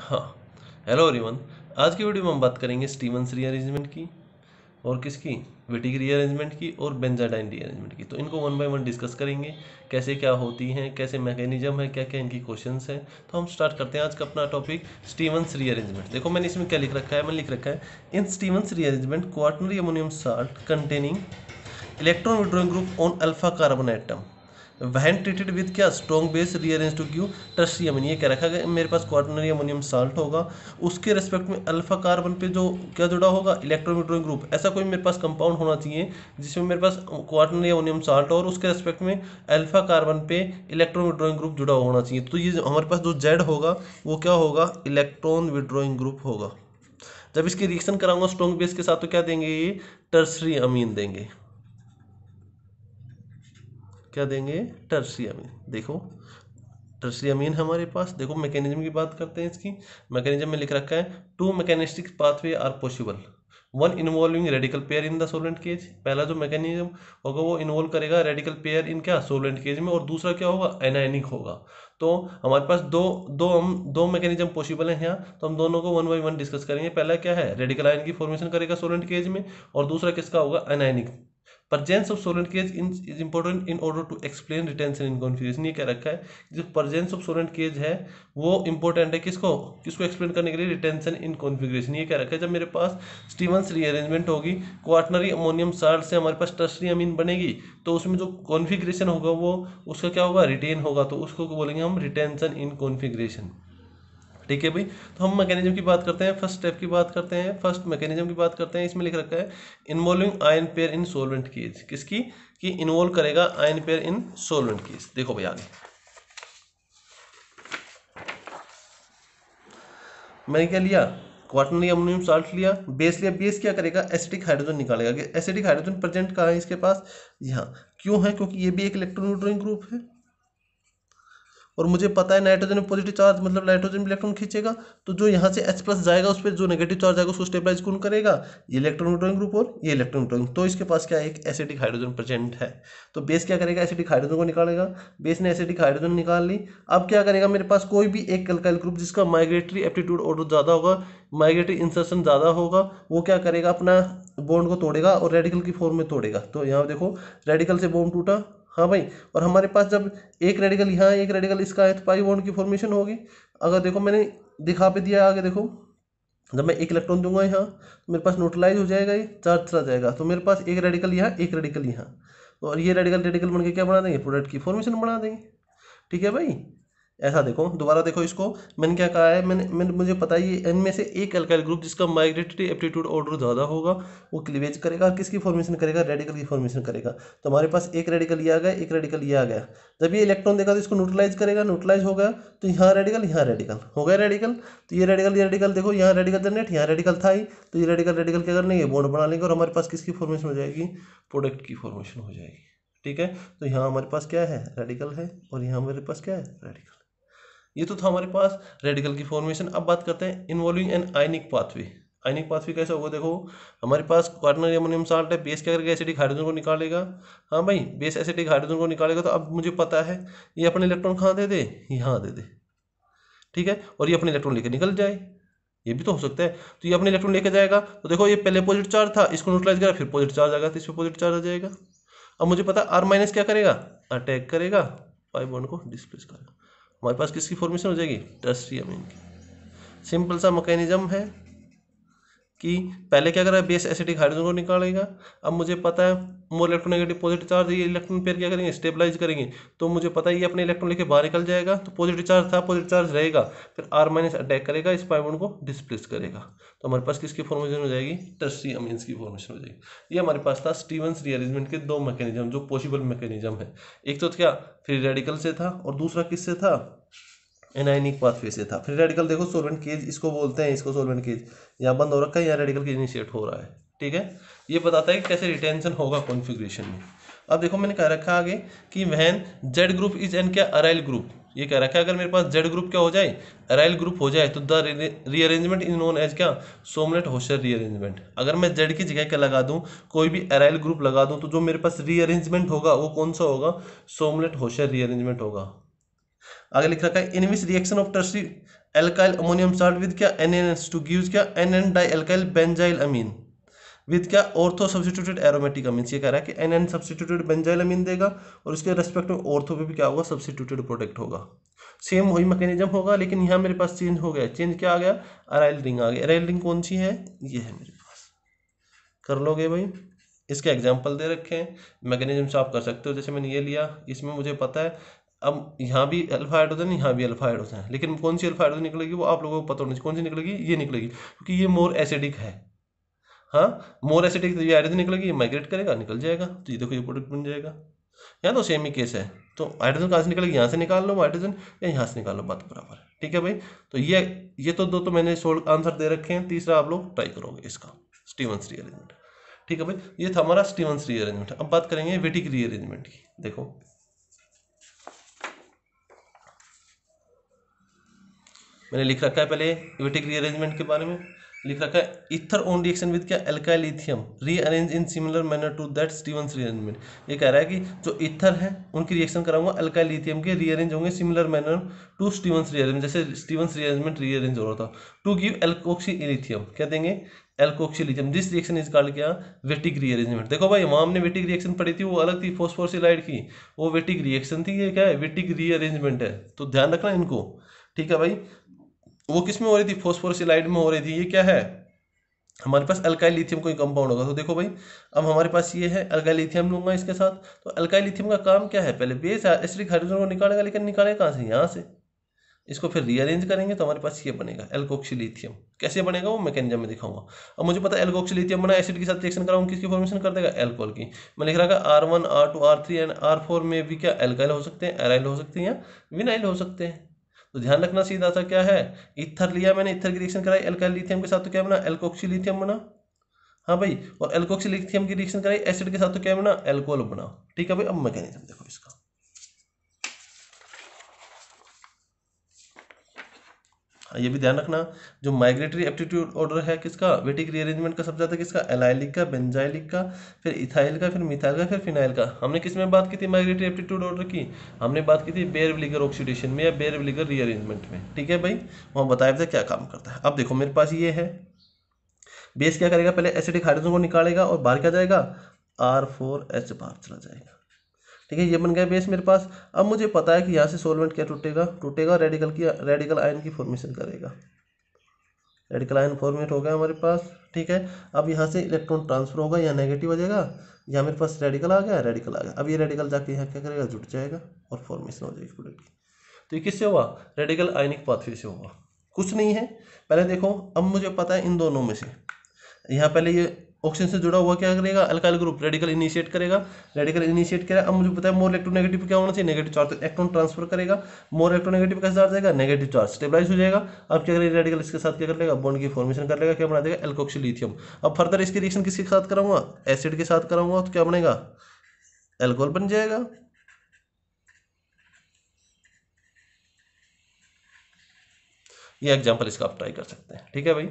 हाँ hello everyone आज की वीडियो में हम बात करेंगे स्टीवंस रीअरेंजमेंट की और किसकी विटिक रीअरेंजमेंट की और बेंजाडाइन रीअरेंजमेंट की तो इनको वन बाय वन डिस्कस करेंगे कैसे क्या होती हैं कैसे मैकेनिज्म है क्या क्या इनकी क्वेश्चन है तो हम स्टार्ट करते हैं आज का अपना टॉपिक स्टीवंस रीअरेंजमेंट देखो मैंने इसमें क्या लिख रखा है मैंने लिख रखा है in Stevens rearrangement quaternary ammonium salt containing electron withdrawing group on alpha carbon atom when treated with क्या स्ट्रॉन्ग बेस रियरेंज टू क्यू ट्रस्टियम ये क्या रखा गया मेरे पास क्वार्टनरी अमोनियम साल्ट होगा उसके रेस्पेक्ट में अल्फा कार्बन पे जो क्या जुड़ा होगा इलेक्ट्रोमीट्रोन ग्रुप ऐसा कोई मेरे पास कंपाउंड होना चाहिए जिसमें मेरे पास क्वार्टनरी अमोनियम साल्ट और उसके रेस्पेक्ट में अल्फा कार्बन पे इलेक्ट्रॉन विड्रॉइंग ग्रुप जुड़ा होना चाहिए तो ये हमारे पास जो जेड होगा वो क्या होगा इलेक्ट्रॉन विड्रॉइंग ग्रुप होगा जब इसकी रिएक्शन कराऊंगा स्ट्रॉन्ग बेस के साथ तो क्या देंगे ये टर्सरी अमीन देंगे क्या देंगे टर्सियामीन देखो अमीन हमारे पास देखो मैकेनिज्म की बात करते हैं इसकी मैकेनिज्म में लिख रखा है two mechanistic pathway are possible one involving radical pair in the solvent cage पहला जो मैकेनिज्म होगा वो इन्वॉल्व करेगा रेडिकल पेयर इन क्या सोलेंट केज में और दूसरा क्या होगा एनाइनिक होगा तो हमारे पास दो दो हम दो मैकेनिज्म पॉसिबल हैं यहाँ तो हम दोनों को वन बाई वन डिस्कस करेंगे पहला क्या है रेडिकल आयन की फॉर्मेशन करेगा सोलेंट केज में और दूसरा किसका होगा anionic presence of solvent cage in is important in order to explain retention in confusion ये क्या रखा है जो प्रजेंस ऑफ सोलेंट केज है वो इंपॉर्टेंट है किसको किसको एक्सप्लेन करने के लिए रिटेंशन इन कॉन्फिग्रेशन ये क्या रखा है जब मेरे पास स्टीवंस रीअरेंजमेंट होगी क्वार्टनरी अमोनियम साल्ट से हमारे पास टर्सरी अमीन बनेगी तो उसमें जो कॉन्फिग्रेशन होगा वो उसका क्या होगा रिटेन होगा तो उसको बोलेंगे हम रिटेंशन इन कॉन्फिग्रेशन ठीक है भाई तो हम मैकेनिज्म की बात करते हैं फर्स्ट स्टेप की बात करते हैं फर्स्ट मैकेनिज्म की बात करते हैं इसमें लिख रखा है involving ion pair in solvent cage किसकी कि इन्वॉल्व करेगा ion pair in solvent cage देखो भाई आगे मैंने क्या लिया क्वार्टनरी अमोनियम साल्ट लिया बेस लिया बेस क्या करेगा एसिडिक हाइड्रोजन निकालेगा एसिडिक हाइड्रोजन प्रेजेंट कहाँ है इसके पास यहाँ क्यों है क्योंकि ये भी एक इलेक्ट्रोन्यूट्रॉन ग्रुप है और मुझे पता है नाइट्रोजन में पॉजिटिव चार्ज मतलब नाइट्रोजन इलेक्ट्रॉन खींचेगा तो जो यहाँ से एच प्लस जाएगा उस पर जो नेगेटिव चार्ज आएगा उसको स्टेबलाइज कौन करेगा ये इलेक्ट्रॉन ड्रॉइंग ग्रुप और ये इलेक्ट्रॉन ड्रॉइंग तो इसके पास क्या है एक एसिडिक हाइड्रोजन प्रेजेंट है तो बेस क्या करेगा एसिडिक हाइड्रोजन को निकालेगा बेस ने एसिडिक हाइड्रोजन निकाल ली अब क्या करेगा मेरे पास कोई भी एक कलकाइल ग्रुप जिसका माइग्रेटरी एप्टीट्यूड ऑर्डर ज़्यादा होगा माइग्रेटरी इंसर्शन ज़्यादा होगा वो क्या करेगा अपना बॉन्ड को तोड़ेगा और रेडिकल की फॉर्म में तोड़ेगा तो यहाँ देखो रेडिकल से बॉन्ड टूटा हाँ भाई और हमारे पास जब एक रेडिकल यहाँ एक रेडिकल इसका है तो पाई बॉन्ड की फॉर्मेशन होगी अगर देखो मैंने दिखा पे दिया आगे देखो जब मैं एक इलेक्ट्रॉन दूंगा यहाँ तो मेरे पास न्यूट्रलाइज हो जाएगा ये चार्ज चला जाएगा तो मेरे पास एक रेडिकल यहाँ एक रेडिकल यहाँ और ये रेडिकल रेडिकल बन के क्या बना देंगे प्रोडक्ट की फॉर्मेशन बना देंगे ठीक है भाई ऐसा देखो दोबारा देखो इसको मैंने क्या कहा है मैंने मैंने मुझे पता है ये इनमें से एक अल्काइल ग्रुप जिसका माइग्रेटरी एप्टीट्यूड ऑर्डर ज़्यादा होगा वो क्लीवेज करेगा और किसकी फॉर्मेशन करेगा रेडिकल की फॉर्मेशन करेगा तो हमारे पास एक रेडिकल ये आ गया एक रेडिकल ये आ गया जब ये इलेक्ट्रॉन देखा तो इसको न्यूट्रलाइज करेगा न्यूट्रलाइज हो गया तो यहाँ रेडिकल यहाँ रेडिकल हो गया रेडिकल तो ये रेडिकल ये रेडिकल देखो यहाँ रेडिकल जनरेट यहाँ रेडिकल था ही तो ये रेडिकल रेडिकल क्या करने ये बॉन्ड बना लेंगे और हमारे पास किसकी फॉर्मेशन हो जाएगी प्रोडक्ट की फॉर्मेशन हो जाएगी ठीक है तो यहाँ हमारे पास क्या है रेडिकल है और यहाँ हमारे पास क्या है रेडिकल ये तो था हमारे पास रेडिकल की फॉर्मेशन अब बात करते हैं involving an ionic pathway ionic pathway कैसा होगा देखो हमारे पास क्वार्टनर एमोनियम साल्ट है बेस क्या करेगा एसिडिक हाइड्रोजन को निकालेगा हाँ भाई बेस एसिडिक हाइड्रोजन को निकालेगा तो अब मुझे पता है ये अपने इलेक्ट्रॉन कहाँ दे दे यहाँ दे दे ठीक है और ये अपने इलेक्ट्रॉन लेकर निकल जाए ये भी तो हो सकता है तो ये अपने इलेक्ट्रॉन लेकर जाएगा तो देखो ये पहले पॉजिटिव चार्ज था इसको न्यूट्रलाइज करा फिर पॉजिटिव चार्ज आ गया तो इस पर पॉजिटिव चार्ज आ जाएगा अब मुझे पता आर माइनस क्या करेगा अटैक करेगा फाइव वन को डिस्प्लेस करेगा हमारे पास किसकी फॉर्मेशन हो जाएगी टर्सरी अमीन की सिंपल सा मकैनिज्म है कि पहले क्या कर रहा है बेस एसिडिक हाइड्रोजन को निकालेगा अब मुझे पता है मोर इलेक्ट्रोनेगेटिव पॉजिटिव चार्ज ये इलेक्ट्रॉन पेयर क्या करेंगे स्टेबलाइज करेंगे तो मुझे पता है ये अपने इलेक्ट्रॉन लेके बाहर निकल जाएगा तो पॉजिटिव चार्ज था पॉजिटिव चार्ज रहेगा फिर आर माइनस अटैक करेगा इस पाइबोन को डिस्प्लेस करेगा तो हमारे पास किसकी फॉर्मेशन हो जाएगी टर्सी अमीन्स की फॉर्मेशन हो जाएगी ये हमारे पास था स्टीवंस रीअरेंजमेंट के दो मैकेनिज्म जो पॉसिबल मैकेनिज्म है एक तो क्या फ्री रेडिकल से था और दूसरा किससे था एनाइनिक e पाथवे से था फ्री रेडिकल देखो सोलवेंट केज इसको बोलते हैं इसको सोलवेंट केज यहाँ बंद हो रखा है यहाँ रेडिकल केज इनिशिएट हो रहा है ठीक है ये बताता है कि कैसे रिटेंशन होगा कॉन्फिग्रेशन में अब देखो मैंने कह रखा आगे कि when Z group is an क्या अराइल ग्रुप ये कह रखा है अगर मेरे पास जेड ग्रुप क्या हो जाए अराइल ग्रुप हो जाए तो the rearrangement is known as क्या सोमलेट होशर रीअरेंजमेंट अगर मैं जेड की जगह क्या लगा दूँ कोई भी अराइल ग्रुप लगा दूँ तो जो मेरे पास रीअरेंजमेंट होगा वो कौन सा होगा सोमलेट होशर रीअरेंजमेंट होगा आगे लिख रखा है in which reaction of tertiary alkyl ammonium salt with क्या N N S two gives क्या N N di alkyl benzyl amine with क्या ऑर्थो सब्सिट्यूटेड एरोमेटिक अमीन ये कह रहा है कि N N substituted benzyl amine देगा और उसके रेस्पेक्ट में ऑर्थो पे भी क्या होगा सब्सिट्यूटेड प्रोडक्ट होगा सेम वही मैकेनिज्म होगा लेकिन यहाँ मेरे पास चेंज हो गया चेंज क्या आ गया अराइल रिंग आ गया अराइल रिंग कौन सी है ये है मेरे पास कर लोगे भाई इसके एग्जाम्पल दे रखे हैं मैकेनिज्म से आप कर सकते हो जैसे मैंने ये लिया इसमें मुझे पता है अब यहाँ भी अल्फा ऐड यहाँ भी अल्फा ऐड है लेकिन कौन सी अल्फा ऐड निकलेगी वो आप लोगों को पता होना चाहिए कौन सी निकलेगी ये निकलेगी क्योंकि ये मोर एसिडिक है हाँ मोर एसिडिक तो ये हाइड्रोजन निकलेगी ये माइग्रेट करेगा निकल जाएगा तो ये देखो ये प्रोडक्ट बन जाएगा यहाँ तो सेम ही केस है तो हाइड्रोजन कहाँ से निकलेगी यहाँ से निकाल लो हाइड्रोजन या यहाँ से निकाल लो बात बराबर ठीक है भाई तो ये ये तो दो तो मैंने सोल्व आंसर दे रखे हैं तीसरा आप लोग ट्राई करोगे इसका स्टीवंस रीअरेंजमेंट ठीक है भाई ये था हमारा स्टीवंस रीअरेंजमेंट अब बात करेंगे वेटिक रीअरेंजमेंट की देखो मैंने लिख रखा है पहले इवेटिक रीअरेंजमेंट के बारे में लिख रखा है इथर ओन रिएक्शन विद क्या alkyl lithium rearrange in similar manner to that Stevens rearrangement ये कह रहा है कि जो इथर है उनकी रिएक्शन कराऊंगा एल्काइल इथियम के रीअरेंज होंगे similar manner to Stevens rearrange जैसे स्टीवंस रीअरेंजमेंट रीअरेंज हो रहा था टू गिव एल्कोक्सी इलिथियम क्या देंगे alkoxy lithium this reaction is called क्या वेटिक रीअरेंजमेंट देखो भाई वहाँ हमने वेटिक रिएक्शन पढ़ी थी वो अलग थी फोस्फोरसिलाइड की वो वेटिक रिएक्शन थी ये क्या है वेटिक रीअरेंजमेंट है तो ध्यान रखना इनको ठीक है भाई वो किस में हो रही थी फोस्फोरसिलाइड में हो रही थी ये क्या है हमारे पास अल्काइलिथियम कोई कंपाउंड होगा तो देखो भाई अब हमारे पास ये है अल्काइलिथियम लूंगा इसके साथ तो अल्काइलिथियम का काम क्या है पहले बेस एसिडिक हाइड्रोजन को निकालेगा लेकिन निकालेगा कहाँ से यहाँ से इसको फिर रीअरेंज करेंगे तो हमारे पास ये बनेगा एल्कोक्सीलिथियम कैसे बनेगा वो मैकेनिज्म में दिखाऊंगा अब मुझे पता है एल्कोक्सीलिथियम बना एसिड के साथ रिएक्शन कराऊंगा किसकी फॉर्मेशन कर देगा एल्कोहल की मैं लिख रहा था R one R two R three and R four में भी क्या एल्काइल हो सकते हैं एराइल हो सकते हैं या विनाइल हो सकते हैं तो ध्यान रखना सीधा सा क्या है इथर लिया मैंने इथर की रिएक्शन कराई एल्काइल लिथियम के साथ तो क्या बना एल्कोक्सी लिथियम बना हाँ भाई और एल्कोक्सी लिथियम की रिएक्शन कराई एसिड के साथ तो क्या बना एल्कोहल बना ठीक है भाई अब मैकेनिज्म देखो इसका ये भी ध्यान रखना जो माइग्रेटरी एप्टीट्यूड ऑर्डर है किसका वेटिक रीअरेंजमेंट का सब जाता है किसका एलाइलिक का बेंजाइलिक का फिर इथाइल का फिर मिथाइल का फिर फिनाइल का हमने किस में बात की थी माइग्रेटरी एप्टीट्यूड ऑर्डर की हमने बात की थी बेयर विलीगर ऑक्सीडेशन में या बेयर विलीगर रीअरेंजमेंट में ठीक है भाई वहाँ बताया था क्या काम करता है अब देखो मेरे पास ये है बेस क्या करेगा पहले एसिडिक हाइड्रोजन को निकालेगा और बाहर क्या जाएगा आर फोर एच बाहर चला जाएगा ठीक है ये बन गया बेस मेरे पास अब मुझे पता है कि यहाँ से सोलवेंट क्या टूटेगा टूटेगा रेडिकल की रेडिकल आयन की फॉर्मेशन करेगा रेडिकल आयन फॉर्मेट हो गया हमारे पास ठीक है अब यहाँ से इलेक्ट्रॉन ट्रांसफर होगा या नेगेटिव आ जाएगा या मेरे पास रेडिकल आ गया रेडिकल आ गया अब ये रेडिकल जाके यहाँ क्या करेगा जुट जाएगा और फॉर्मेशन हो जाएगी प्रोडक्ट की तो ये किससे हुआ रेडिकल आयनिक पाथवे से हुआ कुछ नहीं है पहले देखो अब मुझे पता है इन दोनों में से यहाँ पहले ये ऑक्सीजन से जुड़ा हुआ क्या करेगा अल्काइल ग्रुप रेडिकल इनिशिएट करेगा रेडिकल इनिशिएट करेगा अब मुझे पता है मोर इलेक्ट्रोनेगेटिव क्या होना चाहिए नेगेटिव चार्ज इलेक्ट्रॉन ट्रांसफर करेगा मोर इलेक्ट्रोनेगेटिव कैसे आ जाएगा नेगेटिव चार्ज स्टेबलाइज हो जाएगा अब क्या करेगा रेडिकल इसके साथ क्या कर लेगा बॉन्ड की फॉर्मेशन कर लेगा क्या बना देगा एल्कोक्सी अब फर्दर इसके रिएक्शन किसके साथ कराऊंगा एसिड के साथ कराऊंगा तो क्या बनेगा एल्कोहल बन जाएगा ये एग्जाम्पल इसका आप ट्राई कर सकते हैं ठीक है भाई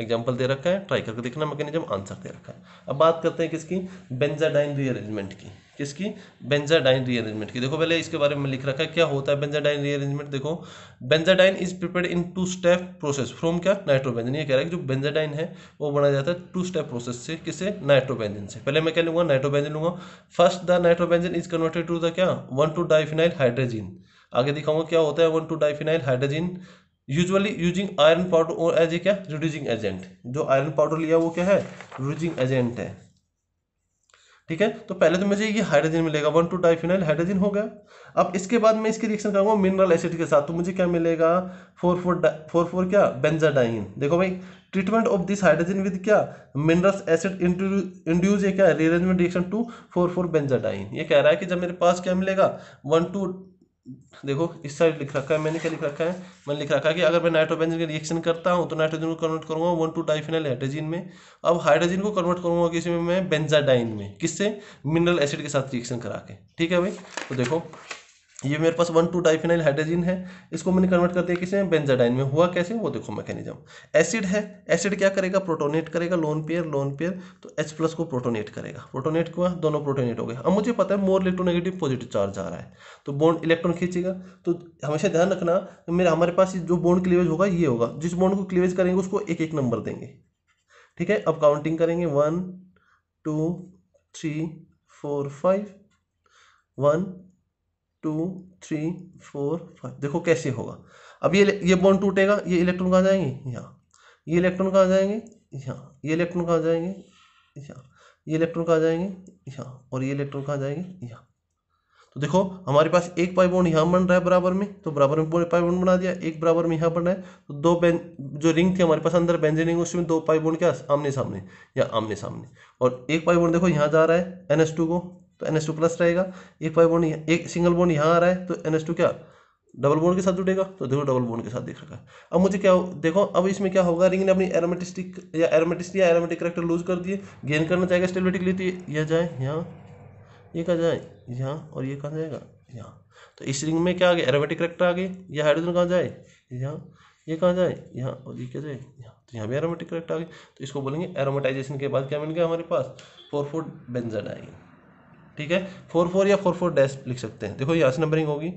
एग्जाम्पल दे रखा है ट्राई करके देखना मैकेनिज्म आंसर दे रखा है अब बात करते हैं किसकी बेंजाडाइन रीअरेंजमेंट की किसकी बेंजाडाइन रीअरेंजमेंट की देखो पहले इसके बारे में लिख रखा है क्या होता है बेंजाडाइन रीअरेंजमेंट देखो benzidine is prepare in two step process from क्या नाइट्रोबेंजन ये कह रहा है कि जो बेंजाडाइन है वो बनाया जाता है टू स्टेप प्रोसेस से किससे नाइट्रोबेंजन से पहले मैं क्या लूंगा नाइट्रोबेंजन लूंगा first the nitrobenzene is converted to the क्या वन टू डाइफिनाइल हाइड्रोजिन आगे दिखाऊंगा क्या होता है one two diphenyl hydrazine usually using iron powder और एज ए क्या रिड्यूजिंग एजेंट जो आयरन पाउडर लिया वो क्या है रिड्यूजिंग एजेंट है ठीक है तो पहले तो मुझे ये हाइड्रोजन मिलेगा वन टू डाइफिनाइल हाइड्रोजन हो गया अब इसके बाद मैं इसकी रिएक्शन करूंगा मिनरल एसिड के साथ तो मुझे क्या मिलेगा फोर फोर फोर फोर क्या बेंजाडाइन देखो भाई treatment of this hydrazine with क्या मिनरल एसिड इंड्यूज ये क्या rearrangement reaction to four four benzidine ये कह रहा है कि जब मेरे पास क्या मिलेगा वन टू देखो इस साइड लिख रखा है मैंने क्या लिख रखा है मैंने लिख रखा है कि अगर मैं नाइट्रोबेंजिन का रिएक्शन करता हूँ तो नाइट्रोजन को कन्वर्ट करूंगा वन टू डाइफिनल हाइड्रोजन में अब हाइड्रोजन को कन्वर्ट करूंगा किसी में मैं बेंजाडाइन में किससे मिनरल एसिड के साथ रिएक्शन करा के ठीक है भाई तो देखो ये मेरे पास वन टू डाइफिनाइल हाइड्रोजन है इसको मैंने कन्वर्ट कर दिया किसी बेंजाडाइन में हुआ कैसे वो देखो मैकेनिज्म एसिड है एसिड क्या करेगा प्रोटोनेट करेगा लोन पेयर लोन पेयर तो एच प्लस को प्रोटोनेट करेगा प्रोटोनेट हुआ दोनों प्रोटोनेट हो गए अब मुझे पता है मोर इलेक्ट्रोनेगेटिव पॉजिटिव चार्ज आ रहा है तो बॉन्ड इलेक्ट्रॉन खींचेगा तो हमेशा ध्यान रखना मेरा हमारे पास जो बॉन्ड क्लीवेज होगा ये होगा जिस बॉन्ड को क्लीवेज करेंगे उसको एक एक नंबर देंगे ठीक है अब काउंटिंग करेंगे one two three four five one two three four five देखो कैसे होगा अब ये ये बॉन्ड टूटेगा ये इलेक्ट्रॉन कहाँ जाएंगे यहाँ ये इलेक्ट्रॉन कहाँ जाएंगे यहाँ ये इलेक्ट्रॉन कहाँ जाएंगे यहाँ ये इलेक्ट्रॉन कहाँ जाएंगे यहाँ और ये इलेक्ट्रॉन कहाँ जाएंगे यहाँ तो देखो हमारे पास एक पाई बॉन्ड यहाँ बन रहा है बराबर में तो बराबर में पाई बॉन्ड बना दिया एक बराबर में यहाँ बन रहा है तो दो बेन जो रिंग थी हमारे पास अंदर बेंजीन रिंग उसमें दो पाई बॉन्ड क्या आमने सामने या आमने सामने और एक पाई बॉन्ड देखो यहाँ जा रहा है एन एस टू को तो एन एस टू प्लस रहेगा एक पाई बोन एक सिंगल बोन यहाँ आ रहा है तो एन एस टू क्या डबल बोन के साथ जुड़ेगा तो देखो डबल बोन के साथ देख रखा है अब मुझे क्या देखो अब इसमें क्या होगा रिंग ने अपनी एरोमेटिस्टिक या एरोमेटिस्ट या एरोमेटिक करेक्टर लूज कर दिए गेन करना चाहेगा स्टेबिलिटी के लिए तो यह जाए यहाँ ये कहा जाए यहाँ और ये कहा जाएगा यहाँ तो इस रिंग में क्या आ गया एरोमेटिक करेक्टर आ गए या हाइड्रोजन कहाँ जाए यहाँ ये कहाँ जाए यहाँ और ये क्या जाए यहाँ तो यहाँ भी एरोमेटिक करेक्टर आ गए तो इसको बोलेंगे एरोमेटाइजेशन के बाद क्या मिल गया हमारे पास फोर फोर बेंजन आएगी ठीक है फोर फोर या फोर फोर डैश लिख सकते हैं देखो यहां से नंबरिंग होगी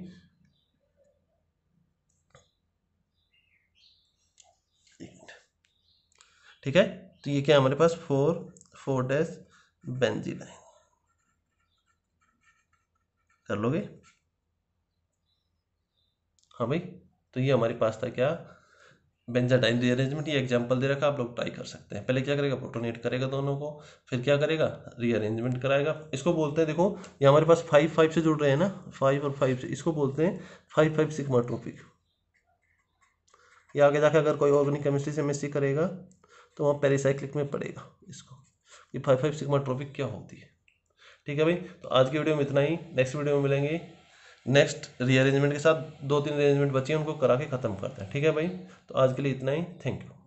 ठीक है तो ये क्या हमारे पास four four dash benzidine कर लोगे हाँ भाई तो ये हमारे पास था क्या बेंजाटाइन रीअरेंजमेंट ये एग्जाम्पल दे रखा आप लोग ट्राई कर सकते हैं पहले क्या करेगा प्रोटोनेट करेगा दोनों को फिर क्या करेगा रीअरेंजमेंट कराएगा इसको बोलते हैं देखो ये हमारे पास फाइव फाइव से जुड़ रहे हैं ना फाइव और फाइव से इसको बोलते हैं फाइव फाइव सिग्मा ट्रोपिक ये आगे जाकर अगर कोई ऑर्गेनिक केमिस्ट्री से एमएससी करेगा तो वहाँ पेरिसाइक्लिक में पड़ेगा इसको ये फाइव फाइव सिग्मा ट्रोपिक क्या होती है ठीक है भाई तो आज की वीडियो में इतना ही नेक्स्ट वीडियो में मिलेंगे नेक्स्ट रीअरेंजमेंट के साथ दो तीन अरेंजमेंट बची हैं उनको करा के ख़त्म करते हैं ठीक है भाई तो आज के लिए इतना ही थैंक यू